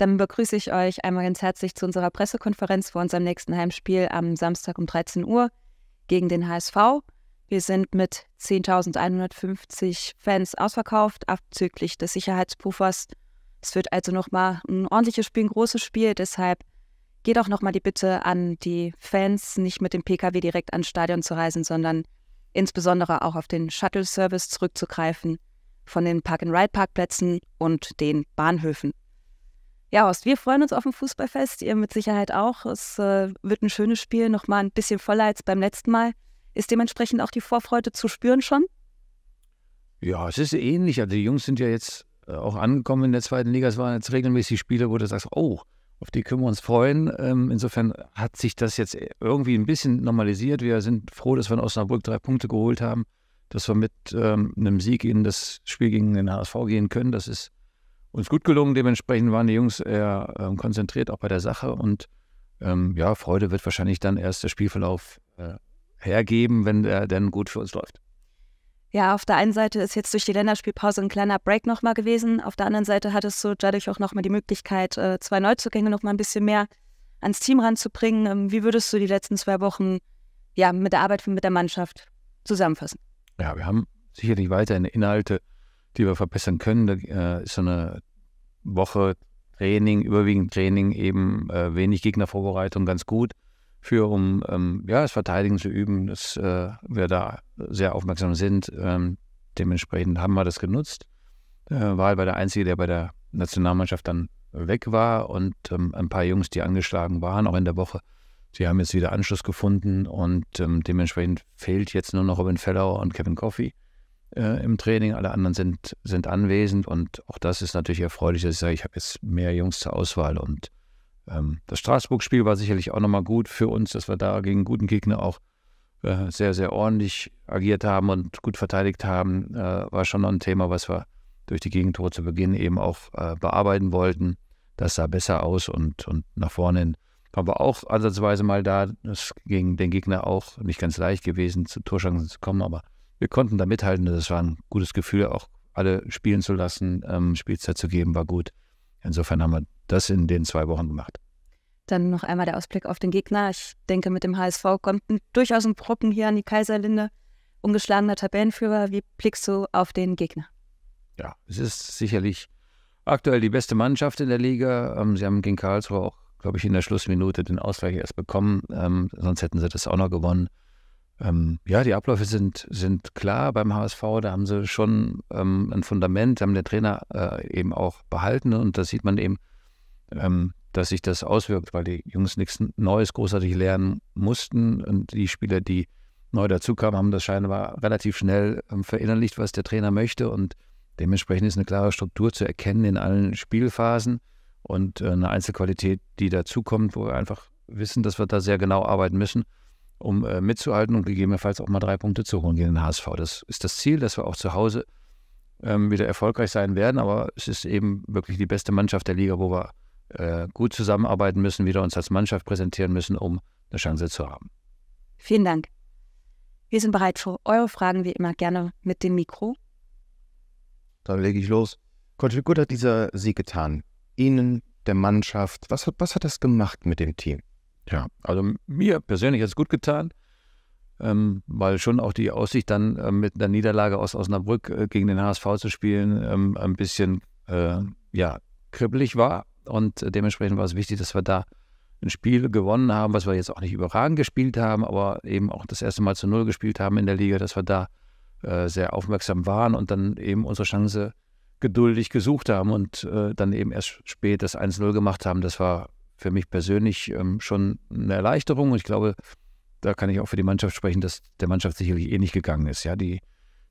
Dann begrüße ich euch einmal ganz herzlich zu unserer Pressekonferenz vor unserem nächsten Heimspiel am Samstag um 13 Uhr gegen den HSV. Wir sind mit 10.150 Fans ausverkauft, abzüglich des Sicherheitspuffers. Es wird also nochmal ein ordentliches Spiel, ein großes Spiel. Deshalb geht auch nochmal die Bitte an die Fans, nicht mit dem PKW direkt ans Stadion zu reisen, sondern insbesondere auch auf den Shuttle-Service zurückzugreifen von den Park-and-Ride-Parkplätzen und den Bahnhöfen. Ja, Horst, wir freuen uns auf ein Fußballfest, ihr mit Sicherheit auch. Es äh, wird ein schönes Spiel, nochmal ein bisschen voller als beim letzten Mal. Ist dementsprechend auch die Vorfreude zu spüren schon? Ja, es ist ähnlich. Also die Jungs sind ja jetzt äh, auch angekommen in der zweiten Liga. Es waren jetzt regelmäßig Spiele, wo du sagst, oh, auf die können wir uns freuen. Ähm, insofern hat sich das jetzt irgendwie ein bisschen normalisiert. Wir sind froh, dass wir in Osnabrück drei Punkte geholt haben, dass wir mit ähm, einem Sieg in das Spiel gegen den HSV gehen können. Das ist uns gut gelungen. Dementsprechend waren die Jungs eher ähm, konzentriert auch bei der Sache und ähm, ja, Freude wird wahrscheinlich dann erst der Spielverlauf äh, hergeben, wenn er denn gut für uns läuft. Ja, auf der einen Seite ist jetzt durch die Länderspielpause ein kleiner Break nochmal gewesen. Auf der anderen Seite hattest du dadurch auch nochmal die Möglichkeit, äh, zwei Neuzugänge nochmal ein bisschen mehr ans Team ranzubringen. Ähm, wie würdest du die letzten zwei Wochen ja, mit der Arbeit mit der Mannschaft zusammenfassen? Ja, wir haben sicherlich weiterhin Inhalte die wir verbessern können. Da äh, ist so eine Woche Training, überwiegend Training, eben äh, wenig Gegnervorbereitung ganz gut für, um ähm, ja, das Verteidigen zu üben, dass äh, wir da sehr aufmerksam sind. Ähm, dementsprechend haben wir das genutzt. Äh, war halt bei der Einzige, der bei der Nationalmannschaft dann weg war und ähm, ein paar Jungs, die angeschlagen waren, auch in der Woche, die haben jetzt wieder Anschluss gefunden und ähm, dementsprechend fehlt jetzt nur noch Robin Fellauer und Kevin Coffey äh, im Training, alle anderen sind, sind anwesend und auch das ist natürlich erfreulich, dass ich sage, ich habe jetzt mehr Jungs zur Auswahl und ähm, das Straßburg-Spiel war sicherlich auch nochmal gut für uns, dass wir da gegen guten Gegner auch äh, sehr, sehr ordentlich agiert haben und gut verteidigt haben, äh, war schon noch ein Thema, was wir durch die Gegentore zu Beginn eben auch äh, bearbeiten wollten. Das sah besser aus und, und nach vorne hin waren wir auch ansatzweise mal da. Das ist gegen den Gegner auch nicht ganz leicht gewesen, zu Torschancen zu kommen, aber wir konnten da mithalten. Das war ein gutes Gefühl, auch alle spielen zu lassen, ähm, Spielzeit zu geben, war gut. Insofern haben wir das in den zwei Wochen gemacht. Dann noch einmal der Ausblick auf den Gegner. Ich denke, mit dem HSV kommt ein, durchaus ein Brocken hier an die Kaiserlinde. Ungeschlagener Tabellenführer. Wie blickst du auf den Gegner? Ja, es ist sicherlich aktuell die beste Mannschaft in der Liga. Ähm, sie haben gegen Karlsruhe auch, glaube ich, in der Schlussminute den Ausgleich erst bekommen. Ähm, sonst hätten sie das auch noch gewonnen. Ähm, ja, die Abläufe sind, sind klar beim HSV. Da haben sie schon ähm, ein Fundament, haben der Trainer äh, eben auch behalten. Ne? Und da sieht man eben, ähm, dass sich das auswirkt, weil die Jungs nichts Neues großartig lernen mussten. Und die Spieler, die neu dazukamen, haben das scheinbar relativ schnell ähm, verinnerlicht, was der Trainer möchte. Und dementsprechend ist eine klare Struktur zu erkennen in allen Spielphasen und äh, eine Einzelqualität, die dazukommt, wo wir einfach wissen, dass wir da sehr genau arbeiten müssen um äh, mitzuhalten und gegebenenfalls auch mal drei Punkte zu holen gegen den HSV. Das ist das Ziel, dass wir auch zu Hause ähm, wieder erfolgreich sein werden, aber es ist eben wirklich die beste Mannschaft der Liga, wo wir äh, gut zusammenarbeiten müssen, wieder uns als Mannschaft präsentieren müssen, um eine Chance zu haben. Vielen Dank. Wir sind bereit für eure Fragen, wie immer gerne mit dem Mikro. Dann lege ich los. Coach, wie gut hat dieser Sieg getan? Ihnen, der Mannschaft? Was hat, was hat das gemacht mit dem Team? Ja, also mir persönlich hat es gut getan, ähm, weil schon auch die Aussicht dann äh, mit einer Niederlage aus Osnabrück äh, gegen den HSV zu spielen ähm, ein bisschen äh, ja, kribbelig war. Und dementsprechend war es wichtig, dass wir da ein Spiel gewonnen haben, was wir jetzt auch nicht überragend gespielt haben, aber eben auch das erste Mal zu Null gespielt haben in der Liga, dass wir da äh, sehr aufmerksam waren und dann eben unsere Chance geduldig gesucht haben und äh, dann eben erst spät das 1-0 gemacht haben. Das war für mich persönlich ähm, schon eine Erleichterung. Und ich glaube, da kann ich auch für die Mannschaft sprechen, dass der Mannschaft sicherlich ähnlich eh gegangen ist. Ja, die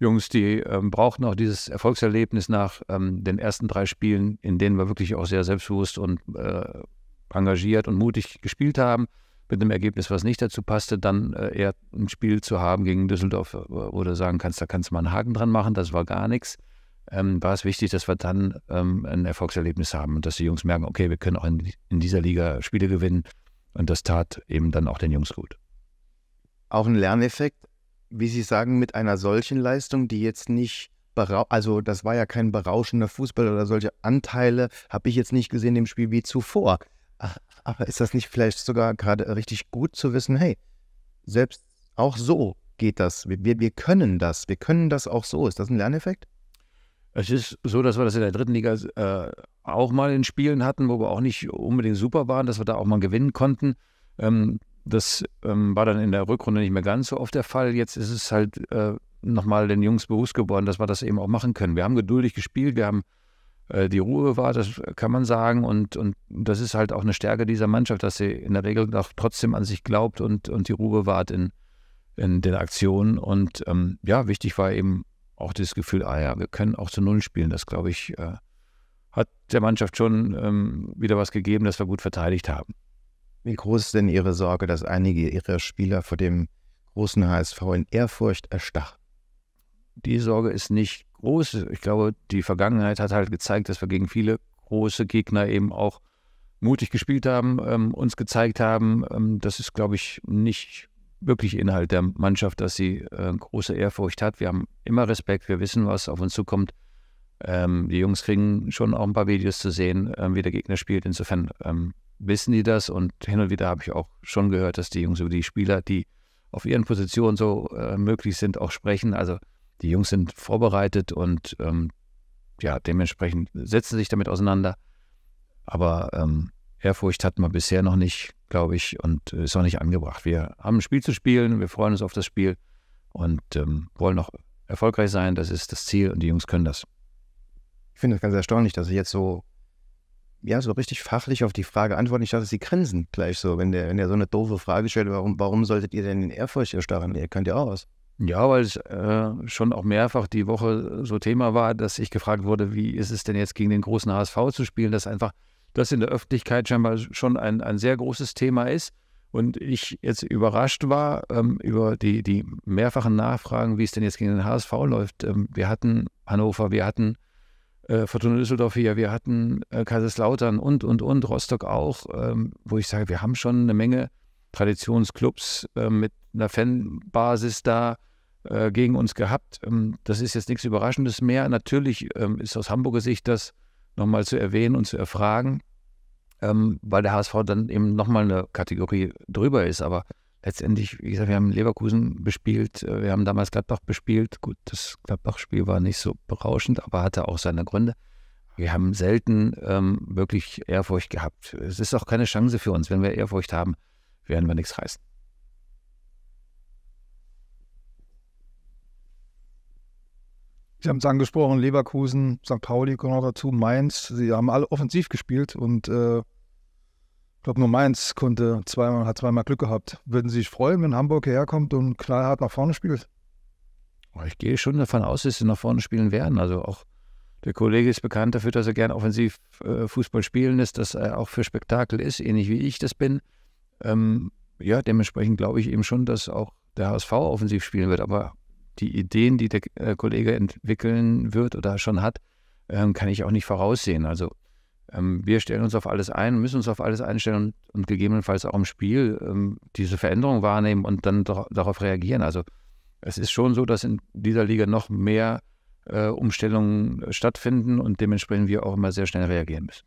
Jungs, die ähm, brauchten auch dieses Erfolgserlebnis nach ähm, den ersten drei Spielen, in denen wir wirklich auch sehr selbstbewusst und äh, engagiert und mutig gespielt haben, mit einem Ergebnis, was nicht dazu passte, dann äh, eher ein Spiel zu haben gegen Düsseldorf, wo du sagen kannst, da kannst du mal einen Haken dran machen, das war gar nichts ähm, war es wichtig, dass wir dann ähm, ein Erfolgserlebnis haben und dass die Jungs merken, okay, wir können auch in, in dieser Liga Spiele gewinnen. Und das tat eben dann auch den Jungs gut. Auch ein Lerneffekt, wie Sie sagen, mit einer solchen Leistung, die jetzt nicht also das war ja kein berauschender Fußball oder solche Anteile habe ich jetzt nicht gesehen im Spiel wie zuvor. Ah, aber ist das nicht vielleicht sogar gerade richtig gut zu wissen, hey, selbst auch so geht das, wir, wir können das, wir können das auch so. Ist das ein Lerneffekt? Es ist so, dass wir das in der dritten Liga äh, auch mal in Spielen hatten, wo wir auch nicht unbedingt super waren, dass wir da auch mal gewinnen konnten. Ähm, das ähm, war dann in der Rückrunde nicht mehr ganz so oft der Fall. Jetzt ist es halt äh, nochmal den Jungs bewusst geworden, dass wir das eben auch machen können. Wir haben geduldig gespielt, wir haben äh, die Ruhe war, das kann man sagen. Und, und das ist halt auch eine Stärke dieser Mannschaft, dass sie in der Regel auch trotzdem an sich glaubt und, und die Ruhe wahrt in, in den Aktionen. Und ähm, ja, wichtig war eben auch das Gefühl, ah ja, wir können auch zu Null spielen, das glaube ich, äh, hat der Mannschaft schon ähm, wieder was gegeben, dass wir gut verteidigt haben. Wie groß ist denn Ihre Sorge, dass einige Ihrer Spieler vor dem großen HSV in Ehrfurcht erstach? Die Sorge ist nicht groß. Ich glaube, die Vergangenheit hat halt gezeigt, dass wir gegen viele große Gegner eben auch mutig gespielt haben, ähm, uns gezeigt haben. Ähm, das ist, glaube ich, nicht wirklich Inhalt der Mannschaft, dass sie äh, große Ehrfurcht hat. Wir haben immer Respekt, wir wissen, was auf uns zukommt. Ähm, die Jungs kriegen schon auch ein paar Videos zu sehen, ähm, wie der Gegner spielt. Insofern ähm, wissen die das und hin und wieder habe ich auch schon gehört, dass die Jungs über die Spieler, die auf ihren Positionen so äh, möglich sind, auch sprechen. Also die Jungs sind vorbereitet und ähm, ja, dementsprechend setzen sich damit auseinander. Aber ähm, Ehrfurcht hatten wir bisher noch nicht, glaube ich, und äh, ist auch nicht angebracht. Wir haben ein Spiel zu spielen, wir freuen uns auf das Spiel und ähm, wollen noch erfolgreich sein. Das ist das Ziel und die Jungs können das. Ich finde es ganz erstaunlich, dass ich jetzt so, ja, so richtig fachlich auf die Frage antworten. Ich dachte, sie grinsen gleich so, wenn der, wenn der so eine doofe Frage stellt, warum, warum solltet ihr denn in Ehrfurcht erstarren? Ihr könnt ja auch was. Ja, weil es äh, schon auch mehrfach die Woche so Thema war, dass ich gefragt wurde, wie ist es denn jetzt gegen den großen HSV zu spielen, Das ist einfach das in der Öffentlichkeit scheinbar schon ein, ein sehr großes Thema ist. Und ich jetzt überrascht war ähm, über die, die mehrfachen Nachfragen, wie es denn jetzt gegen den HSV läuft. Ähm, wir hatten Hannover, wir hatten äh, Fortuna Düsseldorf hier, wir hatten äh, Kaiserslautern und, und, und, Rostock auch, ähm, wo ich sage, wir haben schon eine Menge Traditionsclubs äh, mit einer Fanbasis da äh, gegen uns gehabt. Ähm, das ist jetzt nichts Überraschendes mehr. Natürlich ähm, ist aus Hamburger Sicht das nochmal zu erwähnen und zu erfragen, ähm, weil der HSV dann eben nochmal eine Kategorie drüber ist. Aber letztendlich, wie gesagt, wir haben Leverkusen bespielt, äh, wir haben damals Gladbach bespielt. Gut, das Gladbach-Spiel war nicht so berauschend, aber hatte auch seine Gründe. Wir haben selten ähm, wirklich Ehrfurcht gehabt. Es ist auch keine Chance für uns. Wenn wir Ehrfurcht haben, werden wir nichts reißen. Sie haben es angesprochen, Leverkusen, St. Pauli kommen noch dazu, Mainz. Sie haben alle offensiv gespielt und äh, ich glaube, nur Mainz konnte zweimal, hat zweimal Glück gehabt. Würden Sie sich freuen, wenn Hamburg hierher kommt und knallhart nach vorne spielt? Ich gehe schon davon aus, dass sie nach vorne spielen werden. Also auch der Kollege ist bekannt dafür, dass er gerne offensiv äh, Fußball spielen ist, dass er auch für Spektakel ist, ähnlich wie ich das bin. Ähm, ja, dementsprechend glaube ich eben schon, dass auch der HSV offensiv spielen wird. Aber die Ideen, die der äh, Kollege entwickeln wird oder schon hat, ähm, kann ich auch nicht voraussehen. Also ähm, wir stellen uns auf alles ein, müssen uns auf alles einstellen und, und gegebenenfalls auch im Spiel ähm, diese Veränderung wahrnehmen und dann darauf reagieren. Also es ist schon so, dass in dieser Liga noch mehr äh, Umstellungen stattfinden und dementsprechend wir auch immer sehr schnell reagieren müssen.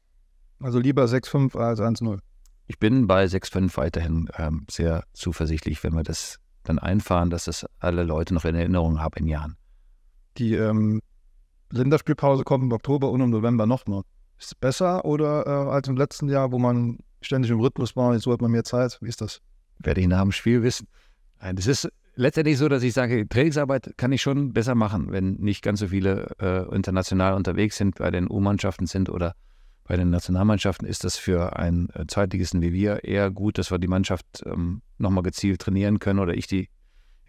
Also lieber 6-5 als 1-0. Ich bin bei 6-5 weiterhin ähm, sehr zuversichtlich, wenn wir das dann einfahren, dass das alle Leute noch in Erinnerung haben in Jahren. Die ähm, Länderspielpause kommt im Oktober und im November nochmal. Ist es besser oder äh, als im letzten Jahr, wo man ständig im Rhythmus war und jetzt hat man mehr Zeit? Wie ist das? Werde ich nach dem Spiel wissen. Nein, das ist letztendlich so, dass ich sage, Trainingsarbeit kann ich schon besser machen, wenn nicht ganz so viele äh, international unterwegs sind, bei den U-Mannschaften sind oder bei den Nationalmannschaften ist das für ein äh, Zweitligisten wie wir eher gut, dass wir die Mannschaft ähm, nochmal gezielt trainieren können oder ich die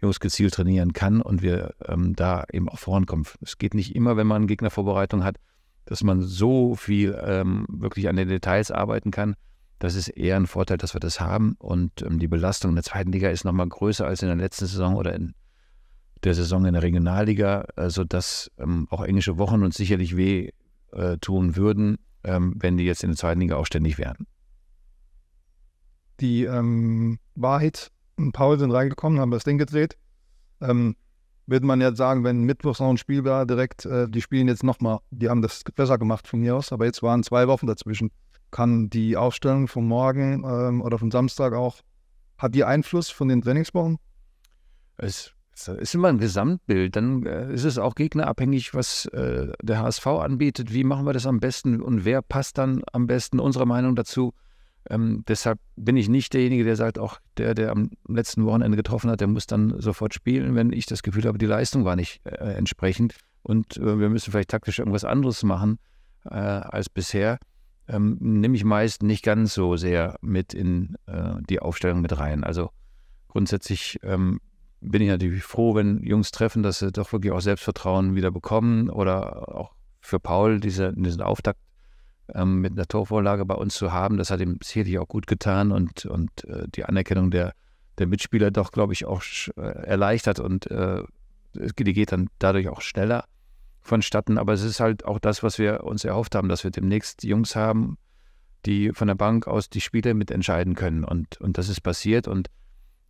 Jungs gezielt trainieren kann und wir ähm, da eben auch vorankommen. Es geht nicht immer, wenn man Gegnervorbereitung hat, dass man so viel ähm, wirklich an den Details arbeiten kann. Das ist eher ein Vorteil, dass wir das haben. Und ähm, die Belastung in der zweiten Liga ist nochmal größer als in der letzten Saison oder in der Saison in der Regionalliga, äh, sodass ähm, auch englische Wochen uns sicherlich weh äh, tun würden ähm, wenn die jetzt in der zweiten Liga aufständig werden. Die ähm, Wahrheit und Paul sind reingekommen, haben das Ding gedreht. Ähm, würde man jetzt sagen, wenn Mittwochs noch ein Spiel war, direkt, äh, die spielen jetzt nochmal. Die haben das besser gemacht von mir aus, aber jetzt waren zwei Wochen dazwischen. Kann die Aufstellung von morgen ähm, oder von Samstag auch, hat die Einfluss von den Trainingswochen? Es ist immer ein Gesamtbild. Dann äh, ist es auch gegnerabhängig, was äh, der HSV anbietet. Wie machen wir das am besten und wer passt dann am besten unserer Meinung dazu? Ähm, deshalb bin ich nicht derjenige, der sagt, auch der, der am letzten Wochenende getroffen hat, der muss dann sofort spielen, wenn ich das Gefühl habe, die Leistung war nicht äh, entsprechend und äh, wir müssen vielleicht taktisch irgendwas anderes machen äh, als bisher. Ähm, nehme ich meist nicht ganz so sehr mit in äh, die Aufstellung mit rein. Also grundsätzlich ähm, bin ich natürlich froh, wenn Jungs treffen, dass sie doch wirklich auch Selbstvertrauen wieder bekommen oder auch für Paul diese, diesen Auftakt ähm, mit einer Torvorlage bei uns zu haben, das hat ihm sicherlich auch gut getan und, und äh, die Anerkennung der, der Mitspieler doch, glaube ich, auch äh, erleichtert und äh, die geht dann dadurch auch schneller vonstatten. Aber es ist halt auch das, was wir uns erhofft haben, dass wir demnächst Jungs haben, die von der Bank aus die Spiele mitentscheiden können. Und, und das ist passiert. Und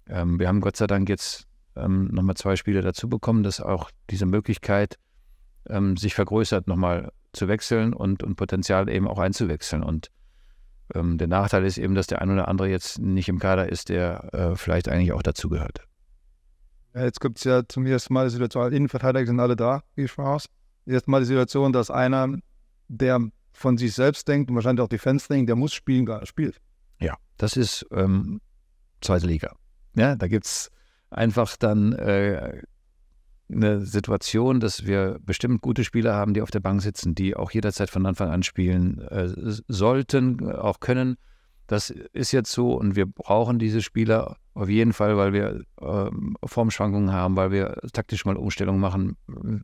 ähm, wir haben Gott sei Dank jetzt ähm, nochmal zwei Spiele dazu bekommen, dass auch diese Möglichkeit ähm, sich vergrößert, nochmal zu wechseln und, und Potenzial eben auch einzuwechseln. Und ähm, der Nachteil ist eben, dass der ein oder andere jetzt nicht im Kader ist, der äh, vielleicht eigentlich auch dazugehört. Ja, jetzt gibt es ja zum ersten Mal die Situation, alle Innenverteidiger sind alle da, wie ich von aus. Jetzt mal die Situation, dass einer, der von sich selbst denkt und wahrscheinlich auch die Fans denken, der muss spielen, gar nicht spielt. Ja, das ist ähm, zweite Liga. Ja, da gibt es einfach dann äh, eine Situation, dass wir bestimmt gute Spieler haben, die auf der Bank sitzen, die auch jederzeit von Anfang an spielen äh, sollten, auch können. Das ist jetzt so und wir brauchen diese Spieler auf jeden Fall, weil wir ähm, Formschwankungen haben, weil wir taktisch mal Umstellungen machen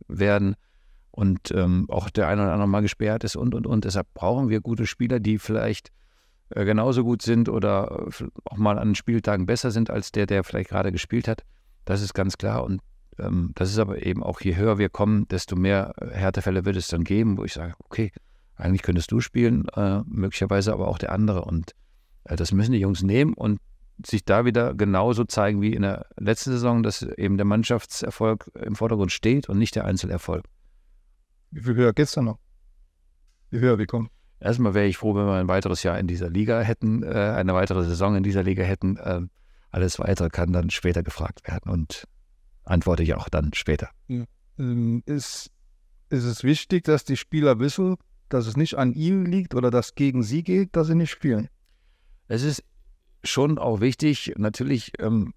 werden und ähm, auch der eine oder andere mal gesperrt ist und und und. Deshalb brauchen wir gute Spieler, die vielleicht äh, genauso gut sind oder äh, auch mal an Spieltagen besser sind als der, der vielleicht gerade gespielt hat. Das ist ganz klar. Und ähm, das ist aber eben auch, je höher wir kommen, desto mehr äh, Härtefälle wird es dann geben, wo ich sage, okay, eigentlich könntest du spielen, äh, möglicherweise aber auch der andere. Und äh, das müssen die Jungs nehmen und sich da wieder genauso zeigen wie in der letzten Saison, dass eben der Mannschaftserfolg im Vordergrund steht und nicht der Einzelerfolg. Wie viel höher gestern noch? Wie höher wir kommen? erstmal wäre ich froh, wenn wir ein weiteres Jahr in dieser Liga hätten, äh, eine weitere Saison in dieser Liga hätten. Ähm, alles weitere kann dann später gefragt werden und antworte ich auch dann später. Ja. Ähm, ist, ist es wichtig, dass die Spieler wissen, dass es nicht an ihnen liegt oder dass gegen sie geht, dass sie nicht spielen? Es ist schon auch wichtig, natürlich ähm,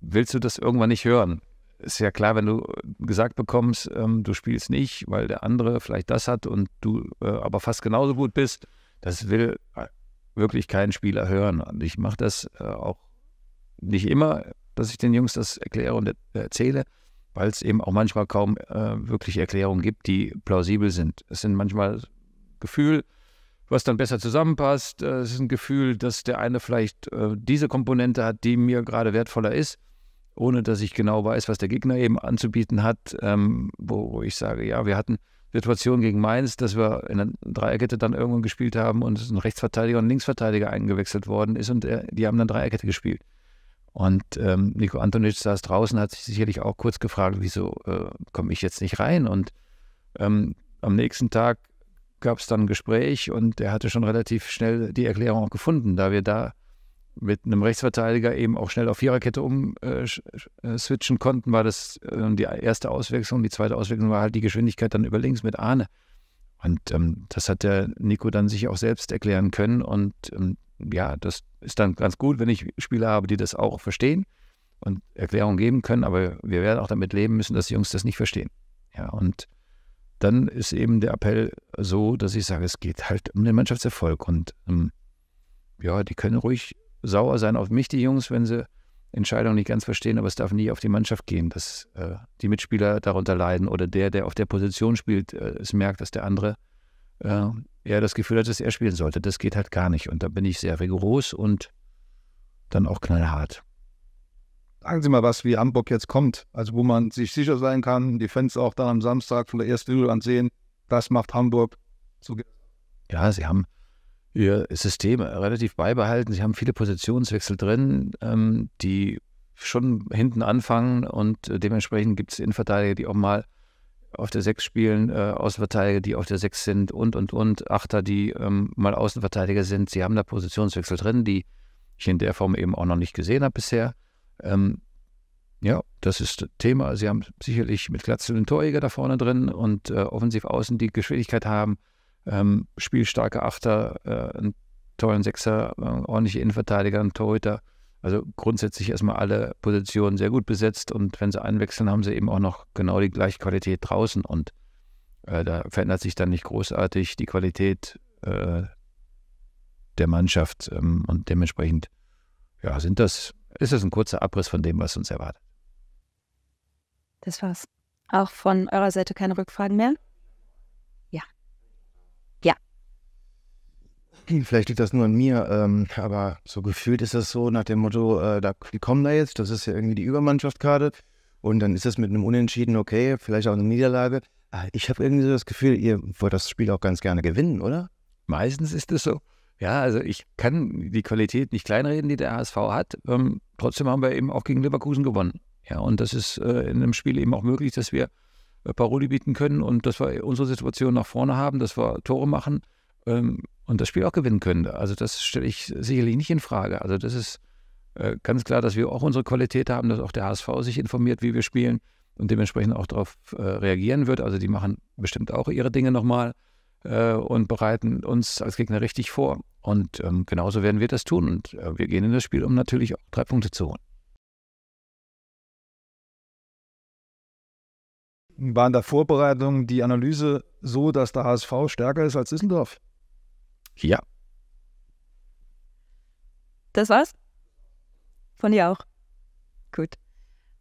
willst du das irgendwann nicht hören ist ja klar, wenn du gesagt bekommst, ähm, du spielst nicht, weil der andere vielleicht das hat und du äh, aber fast genauso gut bist, das will äh, wirklich kein Spieler hören. Und ich mache das äh, auch nicht immer, dass ich den Jungs das erkläre und äh, erzähle, weil es eben auch manchmal kaum äh, wirklich Erklärungen gibt, die plausibel sind. Es sind manchmal Gefühl, was dann besser zusammenpasst. Äh, es ist ein Gefühl, dass der eine vielleicht diese Komponente hat, die mir gerade wertvoller ist ohne dass ich genau weiß, was der Gegner eben anzubieten hat, ähm, wo, wo, ich sage, ja, wir hatten Situationen gegen Mainz, dass wir in einer Dreierkette dann irgendwann gespielt haben und es ist ein Rechtsverteidiger und ein Linksverteidiger eingewechselt worden ist und äh, die haben dann Dreierkette gespielt. Und ähm, Nico Antonic saß draußen, hat sich sicherlich auch kurz gefragt, wieso äh, komme ich jetzt nicht rein? Und ähm, am nächsten Tag gab es dann ein Gespräch und er hatte schon relativ schnell die Erklärung auch gefunden, da wir da mit einem Rechtsverteidiger eben auch schnell auf Viererkette umswitchen äh, äh, konnten, war das ähm, die erste Auswechslung. Die zweite Auswechslung war halt die Geschwindigkeit dann über links mit Arne. Und ähm, das hat der Nico dann sich auch selbst erklären können. Und ähm, ja, das ist dann ganz gut, wenn ich Spieler habe, die das auch verstehen und Erklärungen geben können. Aber wir werden auch damit leben müssen, dass die Jungs das nicht verstehen. Ja, und dann ist eben der Appell so, dass ich sage, es geht halt um den Mannschaftserfolg. Und ähm, ja, die können ruhig sauer sein auf mich, die Jungs, wenn sie Entscheidungen nicht ganz verstehen, aber es darf nie auf die Mannschaft gehen, dass äh, die Mitspieler darunter leiden oder der, der auf der Position spielt, äh, es merkt, dass der andere äh, eher das Gefühl hat, dass er spielen sollte. Das geht halt gar nicht. Und da bin ich sehr rigoros und dann auch knallhart. Sagen Sie mal was, wie Hamburg jetzt kommt. Also wo man sich sicher sein kann, die Fans auch dann am Samstag von der ersten Minute sehen, das macht Hamburg. So ja, sie haben ihr System relativ beibehalten. Sie haben viele Positionswechsel drin, ähm, die schon hinten anfangen und äh, dementsprechend gibt es Innenverteidiger, die auch mal auf der 6 spielen, äh, Außenverteidiger, die auf der 6 sind und, und, und, Achter, die ähm, mal Außenverteidiger sind. Sie haben da Positionswechsel drin, die ich in der Form eben auch noch nicht gesehen habe bisher. Ähm, ja, das ist Thema. Sie haben sicherlich mit Glatzel einen Torjäger da vorne drin und äh, offensiv außen die Geschwindigkeit haben ähm, spielstarke Achter, äh, einen tollen Sechser, äh, ordentliche Innenverteidiger, einen Torhüter. Also grundsätzlich erstmal alle Positionen sehr gut besetzt und wenn sie einwechseln, haben sie eben auch noch genau die gleiche Qualität draußen und äh, da verändert sich dann nicht großartig die Qualität äh, der Mannschaft ähm, und dementsprechend ja, sind das, ist das ein kurzer Abriss von dem, was uns erwartet. Das war's. Auch von eurer Seite keine Rückfragen mehr? vielleicht liegt das nur an mir, ähm, aber so gefühlt ist das so nach dem Motto, äh, da, die kommen da jetzt, das ist ja irgendwie die Übermannschaft gerade. Und dann ist das mit einem Unentschieden okay, vielleicht auch eine Niederlage. Ah, ich habe irgendwie so das Gefühl, ihr wollt das Spiel auch ganz gerne gewinnen, oder? Meistens ist es so. Ja, also ich kann die Qualität nicht kleinreden, die der ASV hat. Ähm, trotzdem haben wir eben auch gegen Leverkusen gewonnen. Ja, und das ist äh, in einem Spiel eben auch möglich, dass wir äh, Paroli bieten können und dass wir unsere Situation nach vorne haben, dass wir Tore machen. Ähm, und das Spiel auch gewinnen könnte. Also das stelle ich sicherlich nicht in Frage. Also das ist äh, ganz klar, dass wir auch unsere Qualität haben, dass auch der HSV sich informiert, wie wir spielen und dementsprechend auch darauf äh, reagieren wird. Also die machen bestimmt auch ihre Dinge nochmal äh, und bereiten uns als Gegner richtig vor. Und ähm, genauso werden wir das tun. Und wir gehen in das Spiel, um natürlich auch drei Punkte zu holen. War in der Vorbereitung die Analyse so, dass der HSV stärker ist als Düsseldorf? Ja. Das war's? Von dir auch. Gut.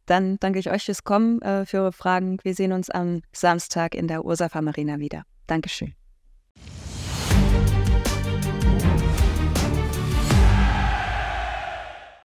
Dann danke ich euch fürs Kommen, äh, für eure Fragen. Wir sehen uns am Samstag in der Ursafa Marina wieder. Dankeschön.